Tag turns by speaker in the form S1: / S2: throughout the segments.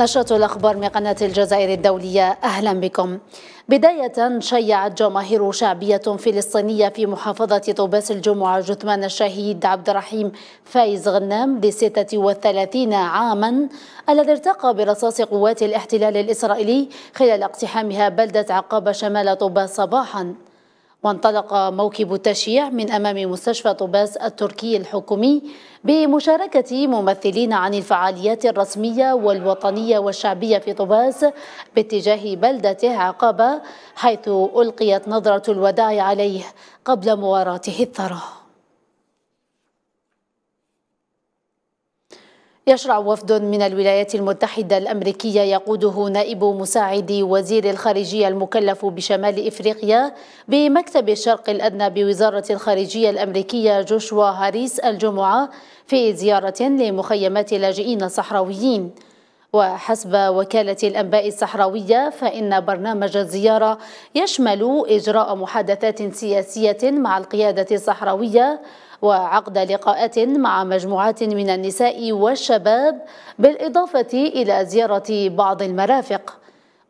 S1: نشرة الأخبار من قناة الجزائر الدولية أهلا بكم بداية شيعت جماهير شعبية فلسطينية في محافظة طوباس الجمعة جثمان الشهيد عبد الرحيم فايز غنام لستة وثلاثين عاما الذي ارتقى برصاص قوات الاحتلال الإسرائيلي خلال اقتحامها بلدة عقاب شمال طوباس صباحا وانطلق موكب التشييع من أمام مستشفى طوباس التركي الحكومي بمشاركة ممثلين عن الفعاليات الرسمية والوطنية والشعبية في طوباس باتجاه بلدته عقبة حيث ألقيت نظرة الوداع عليه قبل مواراته الثراء يشرع وفد من الولايات المتحدة الأمريكية يقوده نائب مساعد وزير الخارجية المكلف بشمال إفريقيا بمكتب الشرق الأدنى بوزارة الخارجية الأمريكية جوشوا هاريس الجمعة في زيارة لمخيمات لاجئين صحراويين وحسب وكالة الأنباء الصحراوية فإن برنامج الزيارة يشمل إجراء محادثات سياسية مع القيادة الصحراوية وعقد لقاءات مع مجموعات من النساء والشباب بالإضافة إلى زيارة بعض المرافق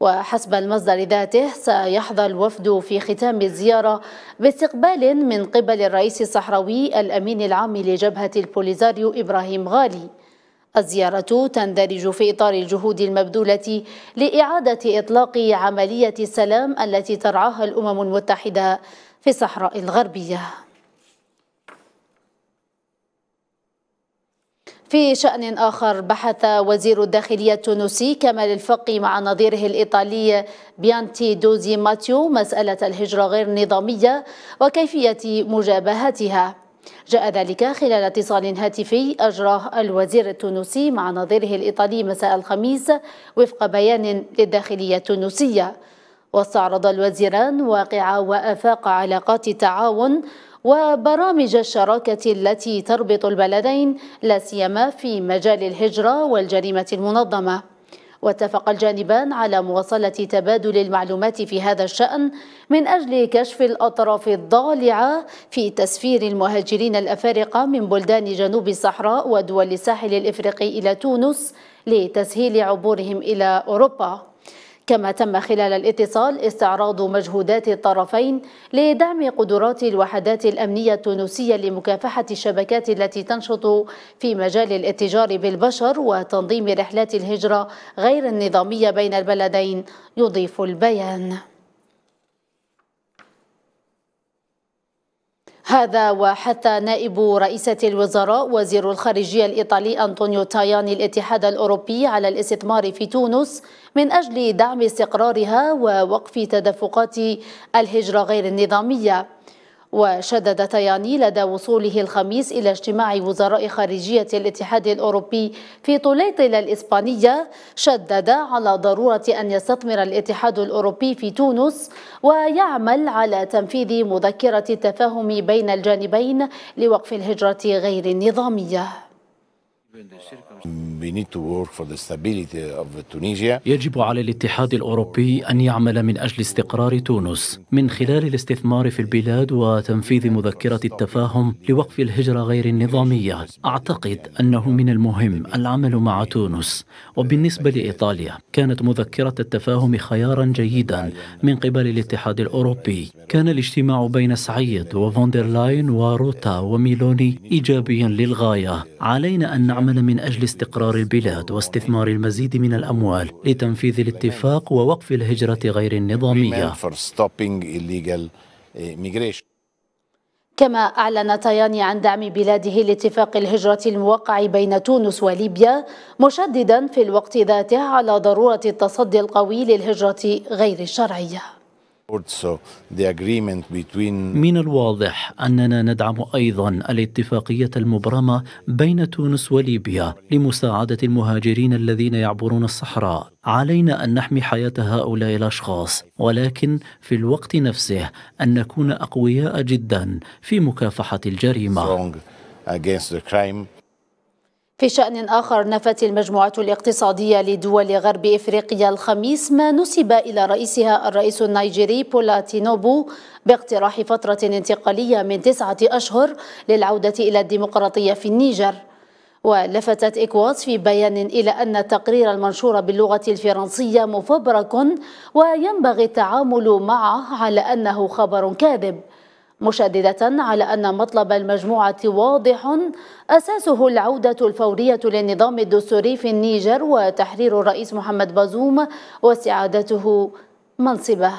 S1: وحسب المصدر ذاته سيحظى الوفد في ختام الزيارة باستقبال من قبل الرئيس الصحراوي الأمين العام لجبهة البوليزاريو إبراهيم غالي الزيارة تندرج في إطار الجهود المبذولة لإعادة إطلاق عملية السلام التي ترعاها الأمم المتحدة في الصحراء الغربية في شأن آخر بحث وزير الداخلية التونسي كمال الفقي مع نظيره الإيطالي بيانتي دوزي ماتيو مسألة الهجرة غير النظامية وكيفية مجابهتها جاء ذلك خلال اتصال هاتفي أجراه الوزير التونسي مع نظيره الإيطالي مساء الخميس وفق بيان للداخلية التونسية واستعرض الوزيران واقع وآفاق علاقات التعاون وبرامج الشراكة التي تربط البلدين لا سيما في مجال الهجرة والجريمة المنظمة واتفق الجانبان على مواصلة تبادل المعلومات في هذا الشأن من أجل كشف الأطراف الضالعة في تسفير المهاجرين الأفارقة من بلدان جنوب الصحراء ودول الساحل الإفريقي إلى تونس لتسهيل عبورهم إلى أوروبا كما تم خلال الاتصال استعراض مجهودات الطرفين لدعم قدرات الوحدات الأمنية التونسية لمكافحة الشبكات التي تنشط في مجال الاتجار بالبشر وتنظيم رحلات الهجرة غير النظامية بين البلدين يضيف البيان هذا وحتى نائب رئيسة الوزراء وزير الخارجية الإيطالي أنطونيو تاياني الاتحاد الأوروبي على الاستثمار في تونس من أجل دعم استقرارها ووقف تدفقات الهجرة غير النظامية وشدد تياني لدى وصوله الخميس إلى اجتماع وزراء خارجية الاتحاد الأوروبي في طليطلة الإسبانية شدد على ضرورة أن يستثمر الاتحاد الأوروبي في تونس ويعمل على تنفيذ مذكرة التفاهم بين الجانبين لوقف الهجرة غير النظامية يجب على الاتحاد الاوروبي ان يعمل من اجل استقرار تونس من خلال الاستثمار في البلاد وتنفيذ مذكره التفاهم لوقف الهجره غير النظاميه اعتقد انه من المهم العمل مع تونس وبالنسبه لايطاليا كانت مذكره التفاهم خيارا جيدا من قبل الاتحاد الاوروبي كان الاجتماع بين سعيد وفوندرلاين وروتا وميلوني ايجابيا للغايه علينا ان يعمل من أجل استقرار البلاد واستثمار المزيد من الأموال لتنفيذ الاتفاق ووقف الهجرة غير النظامية eh, كما أعلن تاياني عن دعم بلاده لاتفاق الهجرة الموقع بين تونس وليبيا مشددا في الوقت ذاته على ضرورة التصدي القوي للهجرة غير الشرعية من الواضح أننا ندعم أيضا الاتفاقية المبرمة بين تونس وليبيا لمساعدة المهاجرين الذين يعبرون الصحراء علينا أن نحمي حياة هؤلاء الأشخاص ولكن في الوقت نفسه أن نكون أقوياء جدا في مكافحة الجريمة في شأن آخر نفت المجموعة الاقتصادية لدول غرب إفريقيا الخميس ما نسب إلى رئيسها الرئيس النيجيري بولا تينوبو باقتراح فترة انتقالية من تسعة أشهر للعودة إلى الديمقراطية في النيجر ولفتت إكواس في بيان إلى أن التقرير المنشور باللغة الفرنسية مفبرك وينبغي التعامل معه على أنه خبر كاذب مشددة على أن مطلب المجموعة واضح أساسه العودة الفورية للنظام الدستوري في النيجر وتحرير الرئيس محمد بازوم واستعادته منصبه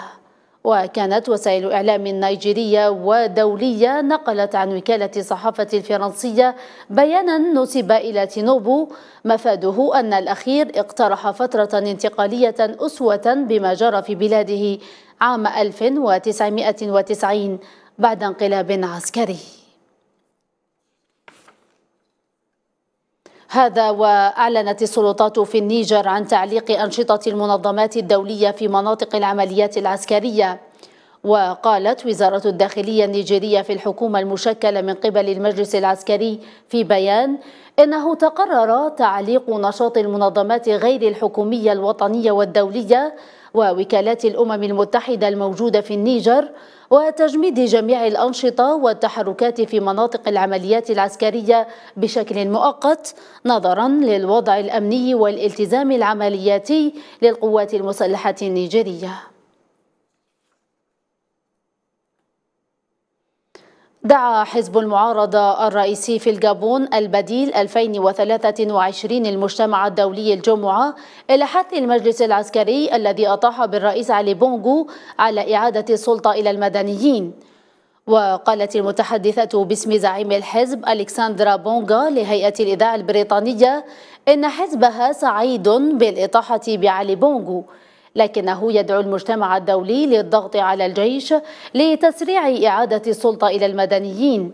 S1: وكانت وسائل إعلام نيجيرية ودولية نقلت عن وكالة الصحافة الفرنسية بيانا نسب إلى تينوبو مفاده أن الأخير اقترح فترة انتقالية أسوة بما جرى في بلاده عام 1990 بعد انقلاب عسكري هذا وأعلنت السلطات في النيجر عن تعليق أنشطة المنظمات الدولية في مناطق العمليات العسكرية وقالت وزارة الداخلية النيجيرية في الحكومة المشكلة من قبل المجلس العسكري في بيان إنه تقرر تعليق نشاط المنظمات غير الحكومية الوطنية والدولية ووكالات الأمم المتحدة الموجودة في النيجر وتجميد جميع الأنشطة والتحركات في مناطق العمليات العسكرية بشكل مؤقت نظرا للوضع الأمني والالتزام العملياتي للقوات المسلحة النيجيرية دعا حزب المعارضة الرئيسي في الجابون البديل 2023 المجتمع الدولي الجمعة إلى حث المجلس العسكري الذي أطاح بالرئيس علي بونغو على إعادة السلطة إلى المدنيين وقالت المتحدثة باسم زعيم الحزب ألكسندرا بونغا لهيئة الإذاعة البريطانية إن حزبها سعيد بالإطاحة بعلي بونغو لكنه يدعو المجتمع الدولي للضغط على الجيش لتسريع إعادة السلطة إلى المدنيين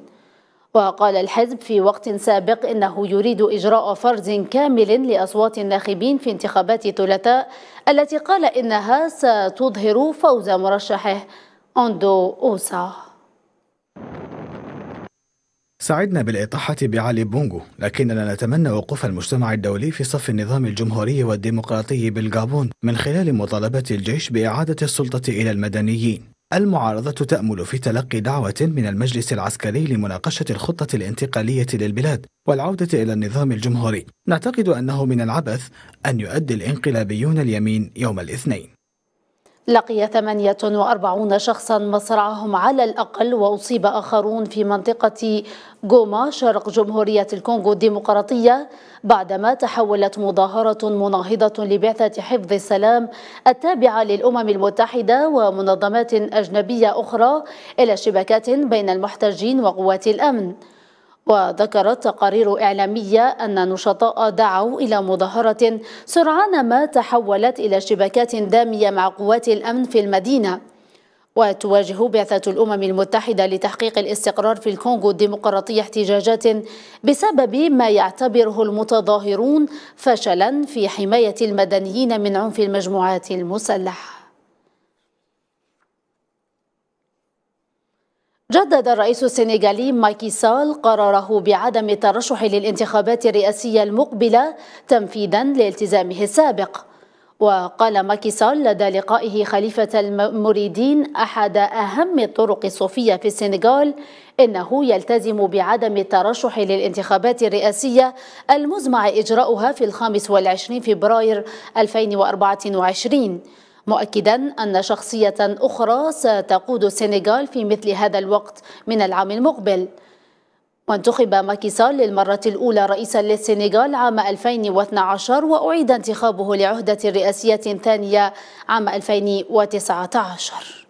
S1: وقال الحزب في وقت سابق إنه يريد إجراء فرز كامل لأصوات الناخبين في انتخابات الثلاثاء التي قال إنها ستظهر فوز مرشحه أندو أوسا سعدنا بالإطاحة بعلي بونغو لكننا نتمنى وقوف المجتمع الدولي في صف النظام الجمهوري والديمقراطي بالغابون من خلال مطالبة الجيش بإعادة السلطة إلى المدنيين المعارضة تأمل في تلقي دعوة من المجلس العسكري لمناقشة الخطة الانتقالية للبلاد والعودة إلى النظام الجمهوري نعتقد أنه من العبث أن يؤدي الانقلابيون اليمين يوم الاثنين لقي 48 شخصا مصرعهم على الأقل وأصيب آخرون في منطقة غوما شرق جمهورية الكونغو الديمقراطية بعدما تحولت مظاهرة مناهضة لبعثة حفظ السلام التابعة للأمم المتحدة ومنظمات أجنبية أخرى إلى شبكات بين المحتجين وقوات الأمن وذكرت تقارير إعلامية أن نشطاء دعوا إلى مظاهرة سرعان ما تحولت إلى شبكات دامية مع قوات الأمن في المدينة وتواجه بعثة الأمم المتحدة لتحقيق الاستقرار في الكونغو الديمقراطية احتجاجات بسبب ما يعتبره المتظاهرون فشلا في حماية المدنيين من عنف المجموعات المسلحة جدد الرئيس السنغالي مايكي سال قراره بعدم الترشح للانتخابات الرئاسية المقبلة تنفيذا لالتزامه السابق وقال ماكي سال لدى لقائه خليفة المريدين أحد أهم الطرق الصوفية في السنغال إنه يلتزم بعدم الترشح للانتخابات الرئاسية المزمع إجراؤها في الخامس والعشرين فبراير 2024 مؤكدا أن شخصية أخرى ستقود السنغال في مثل هذا الوقت من العام المقبل وانتخب ماكيسال للمرة الأولى رئيسا للسنغال عام 2012 وأعيد انتخابه لعهدة رئاسية ثانية عام 2019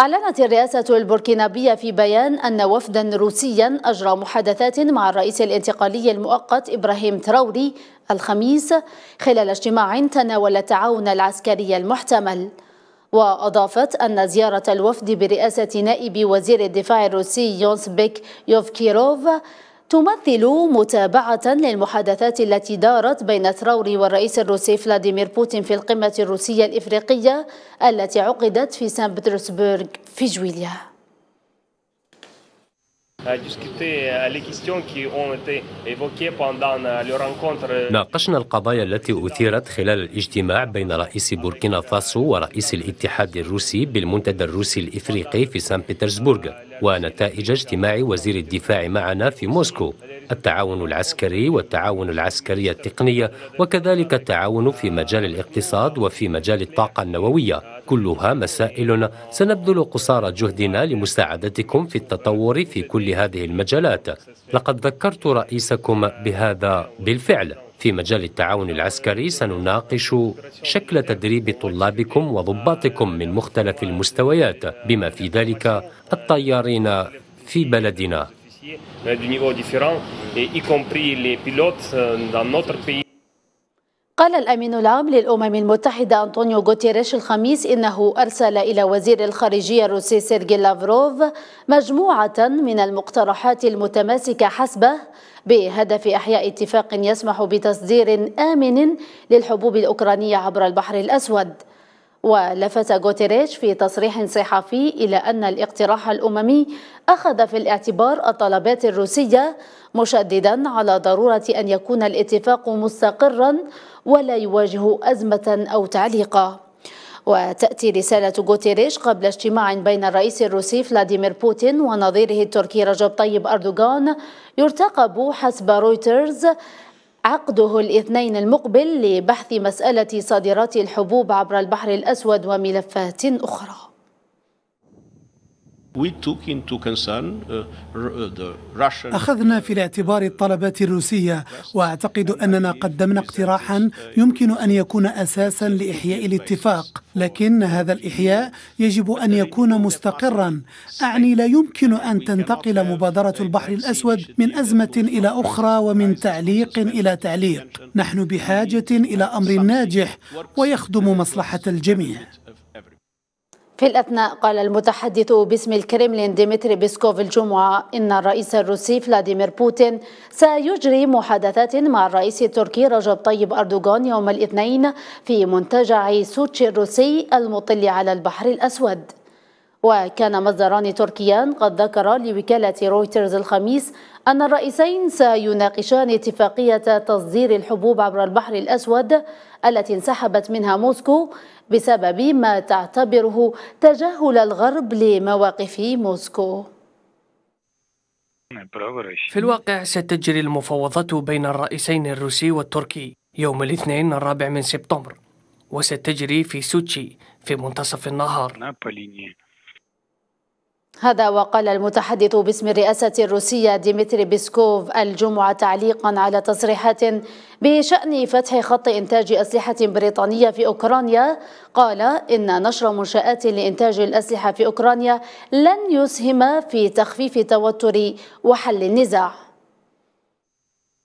S1: أعلنت الرئاسة البوركينابية في بيان أن وفدا روسيا أجرى محادثات مع الرئيس الانتقالي المؤقت إبراهيم تراوري الخميس خلال اجتماع تناول التعاون العسكري المحتمل وأضافت أن زيارة الوفد برئاسة نائب وزير الدفاع الروسي يونس بيك يوفكيروف تمثل متابعة للمحادثات التي دارت بين تراوري والرئيس الروسي فلاديمير بوتين في القمة الروسية الإفريقية التي عقدت في سان بطرسبرغ في جويليا euh, euh, euh, ناقشنا القضايا التي أثيرت خلال الاجتماع بين رئيس بوركينا فاسو ورئيس الاتحاد الروسي بالمنتدى الروسي الإفريقي في سان بطرسبرغ ونتائج اجتماع وزير الدفاع معنا في موسكو التعاون العسكري والتعاون العسكري التقنية وكذلك التعاون في مجال الاقتصاد وفي مجال الطاقة النووية كلها مسائل سنبذل قصارى جهدنا لمساعدتكم في التطور في كل هذه المجالات لقد ذكرت رئيسكم بهذا بالفعل في مجال التعاون العسكري سنناقش شكل تدريب طلابكم وضباطكم من مختلف المستويات بما في ذلك الطيارين في بلدنا قال الأمين العام للأمم المتحدة أنطونيو غوتيريش الخميس إنه أرسل إلى وزير الخارجية الروسي سيرجي لافروف مجموعة من المقترحات المتماسكة حسبه بهدف إحياء اتفاق يسمح بتصدير آمن للحبوب الأوكرانية عبر البحر الأسود ولفت غوتيريش في تصريح صحفي إلى أن الاقتراح الأممي أخذ في الاعتبار الطلبات الروسية مشددا على ضرورة أن يكون الاتفاق مستقرا ولا يواجه أزمة أو تعليقا وتأتي رسالة غوتيريش قبل اجتماع بين الرئيس الروسي فلاديمير بوتين ونظيره التركي رجب طيب أردوغان يرتقب حسب رويترز عقده الاثنين المقبل لبحث مسألة صادرات الحبوب عبر البحر الأسود وملفات أخرى Uh, uh, أخذنا في الاعتبار الطلبات الروسية وأعتقد أننا قدمنا اقتراحا يمكن أن يكون أساسا لإحياء الاتفاق لكن هذا الإحياء يجب أن يكون مستقرا أعني لا يمكن أن تنتقل مبادرة البحر الأسود من أزمة إلى أخرى ومن تعليق إلى تعليق نحن بحاجة إلى أمر ناجح ويخدم مصلحة الجميع في الأثناء قال المتحدث باسم الكرملين ديمتري بيسكوف الجمعة إن الرئيس الروسي فلاديمير بوتين سيجري محادثات مع الرئيس التركي رجب طيب أردوغان يوم الاثنين في منتجع سوتشي الروسي المطل على البحر الأسود وكان مصدران تركيان قد ذكرا لوكالة رويترز الخميس أن الرئيسين سيناقشان اتفاقية تصدير الحبوب عبر البحر الأسود التي انسحبت منها موسكو بسبب ما تعتبره تجاهل الغرب لمواقف موسكو في الواقع ستجري المفاوضات بين الرئيسين الروسي والتركي يوم الاثنين الرابع من سبتمبر وستجري في سوتشي في منتصف النهار هذا وقال المتحدث باسم الرئاسة الروسية ديمتري بيسكوف الجمعة تعليقا على تصريحات بشأن فتح خط إنتاج أسلحة بريطانية في أوكرانيا قال إن نشر منشآت لإنتاج الأسلحة في أوكرانيا لن يسهم في تخفيف توتر وحل النزاع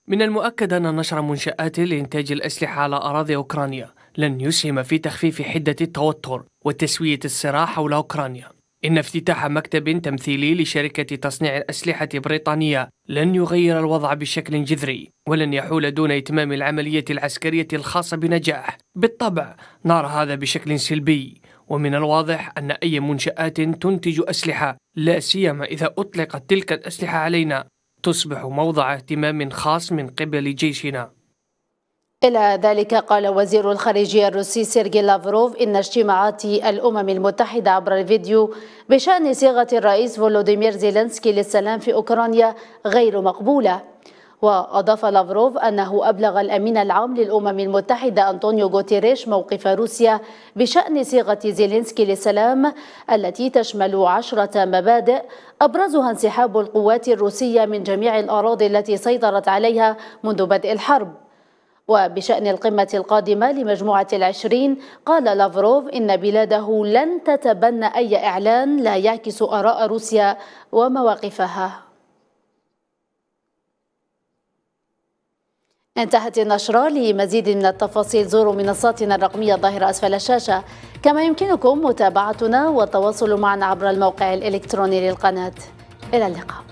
S1: من المؤكد أن نشر منشآت لإنتاج الأسلحة على أراضي أوكرانيا لن يسهم في تخفيف حدة التوتر وتسوية الصراع حول أوكرانيا إن افتتاح مكتب تمثيلي لشركة تصنيع الأسلحة بريطانية لن يغير الوضع بشكل جذري ولن يحول دون إتمام العملية العسكرية الخاصة بنجاح بالطبع نرى هذا بشكل سلبي ومن الواضح أن أي منشآت تنتج أسلحة لا سيما إذا أطلقت تلك الأسلحة علينا تصبح موضع اهتمام خاص من قبل جيشنا إلى ذلك قال وزير الخارجية الروسي سيرجي لافروف إن اجتماعات الأمم المتحدة عبر الفيديو بشأن صيغة الرئيس فولوديمير زيلينسكي للسلام في أوكرانيا غير مقبولة وأضاف لافروف أنه أبلغ الأمين العام للأمم المتحدة أنطونيو غوتيريش موقف روسيا بشأن صيغة زيلينسكي للسلام التي تشمل عشرة مبادئ أبرزها انسحاب القوات الروسية من جميع الأراضي التي سيطرت عليها منذ بدء الحرب وبشأن القمة القادمة لمجموعة العشرين قال لافروف إن بلاده لن تتبنى أي إعلان لا يعكس آراء روسيا ومواقفها انتهت النشرة لمزيد من التفاصيل زوروا منصاتنا الرقمية الظاهرة أسفل الشاشة كما يمكنكم متابعتنا والتواصل معنا عبر الموقع الإلكتروني للقناة إلى اللقاء